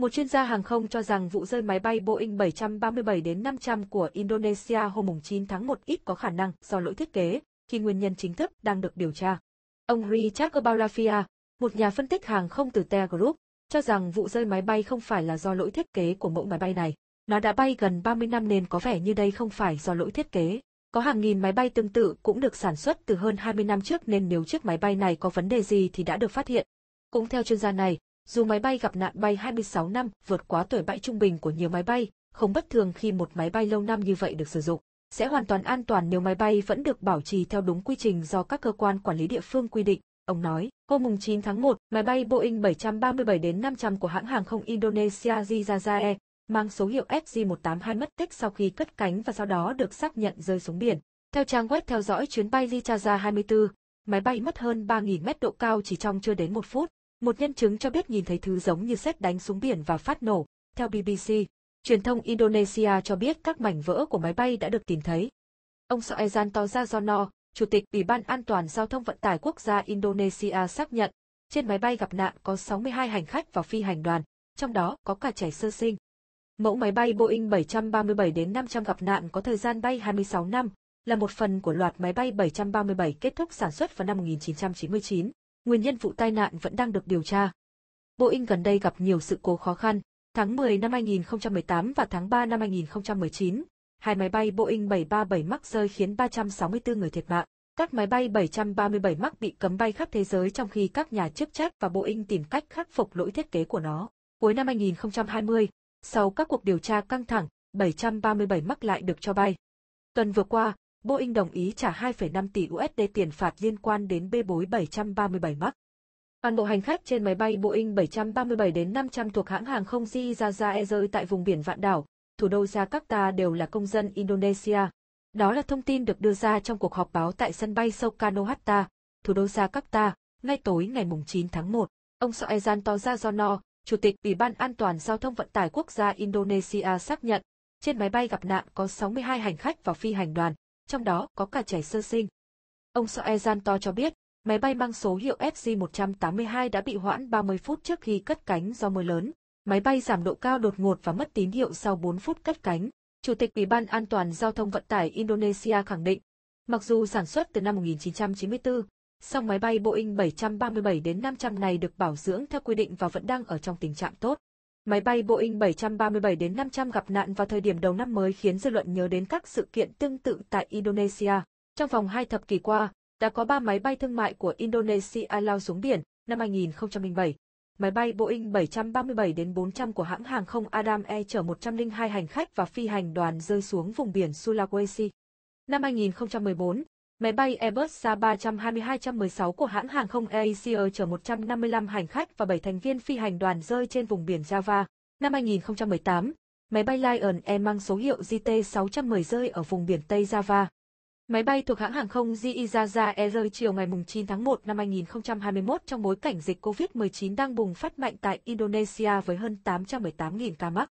Một chuyên gia hàng không cho rằng vụ rơi máy bay Boeing 737 đến 500 của Indonesia hôm 9 tháng 1 ít có khả năng do lỗi thiết kế, khi nguyên nhân chính thức đang được điều tra. Ông Richard Obalafia, một nhà phân tích hàng không từ Te Group, cho rằng vụ rơi máy bay không phải là do lỗi thiết kế của mẫu máy bay này. Nó đã bay gần 30 năm nên có vẻ như đây không phải do lỗi thiết kế. Có hàng nghìn máy bay tương tự cũng được sản xuất từ hơn 20 năm trước nên nếu chiếc máy bay này có vấn đề gì thì đã được phát hiện. Cũng theo chuyên gia này, dù máy bay gặp nạn bay 26 năm vượt quá tuổi bãi trung bình của nhiều máy bay, không bất thường khi một máy bay lâu năm như vậy được sử dụng. Sẽ hoàn toàn an toàn nếu máy bay vẫn được bảo trì theo đúng quy trình do các cơ quan quản lý địa phương quy định, ông nói. Hôm 9 tháng 1, máy bay Boeing 737-500 đến của hãng hàng không Indonesia Jijaja Air mang số hiệu FJ182 mất tích sau khi cất cánh và sau đó được xác nhận rơi xuống biển. Theo trang web theo dõi chuyến bay Lichaza 24, máy bay mất hơn 3.000 mét độ cao chỉ trong chưa đến một phút. Một nhân chứng cho biết nhìn thấy thứ giống như sét đánh xuống biển và phát nổ. Theo BBC, truyền thông Indonesia cho biết các mảnh vỡ của máy bay đã được tìm thấy. Ông Soezan Tozajono, Chủ tịch Ủy ban An toàn Giao thông Vận tải Quốc gia Indonesia xác nhận, trên máy bay gặp nạn có 62 hành khách và phi hành đoàn, trong đó có cả trẻ sơ sinh. Mẫu máy bay Boeing 737 đến 500 gặp nạn có thời gian bay 26 năm, là một phần của loạt máy bay 737 kết thúc sản xuất vào năm 1999. Nguyên nhân vụ tai nạn vẫn đang được điều tra. Boeing gần đây gặp nhiều sự cố khó khăn. Tháng 10 năm 2018 và tháng 3 năm 2019, hai máy bay Boeing 737 MAX rơi khiến 364 người thiệt mạng. Các máy bay 737 MAX bị cấm bay khắp thế giới trong khi các nhà chức trách và Boeing tìm cách khắc phục lỗi thiết kế của nó. Cuối năm 2020, sau các cuộc điều tra căng thẳng, 737 MAX lại được cho bay. Tuần vừa qua, Boeing đồng ý trả 2,5 tỷ USD tiền phạt liên quan đến bê bối 737 MAX. Toàn bộ hành khách trên máy bay Boeing 737 đến 500 thuộc hãng hàng không Jaza Airways tại vùng biển Vạn Đảo, thủ đô Jakarta đều là công dân Indonesia. Đó là thông tin được đưa ra trong cuộc họp báo tại sân bay Soekarno Hatta, thủ đô Jakarta, ngay tối ngày 9 tháng 1. Ông Soezan Tojajono, Chủ tịch Ủy ban An toàn Giao thông Vận tải Quốc gia Indonesia xác nhận, trên máy bay gặp nạn có 62 hành khách và phi hành đoàn, trong đó có cả trẻ sơ sinh. Ông Soezanto cho biết, máy bay mang số hiệu FJ-182 đã bị hoãn 30 phút trước khi cất cánh do mưa lớn. Máy bay giảm độ cao đột ngột và mất tín hiệu sau 4 phút cất cánh. Chủ tịch Ủy ban An toàn Giao thông Vận tải Indonesia khẳng định, mặc dù sản xuất từ năm 1994, song máy bay Boeing 737 đến 500 này được bảo dưỡng theo quy định và vẫn đang ở trong tình trạng tốt. Máy bay Boeing 737 đến 500 gặp nạn vào thời điểm đầu năm mới khiến dư luận nhớ đến các sự kiện tương tự tại Indonesia. Trong vòng hai thập kỷ qua, đã có 3 máy bay thương mại của Indonesia lao xuống biển năm 2007. Máy bay Boeing 737 đến 400 của hãng hàng không Adam Air chở 102 hành khách và phi hành đoàn rơi xuống vùng biển Sulawesi. Năm 2014, Máy bay Airbus A320-216 của hãng hàng không AirAsia chở 155 hành khách và 7 thành viên phi hành đoàn rơi trên vùng biển Java. Năm 2018, máy bay Lion Air mang số hiệu JT610 rơi ở vùng biển Tây Java. Máy bay thuộc hãng hàng không e Jiizaza Air rơi chiều ngày 9 tháng 1 năm 2021 trong bối cảnh dịch COVID-19 đang bùng phát mạnh tại Indonesia với hơn 818.000 ca mắc.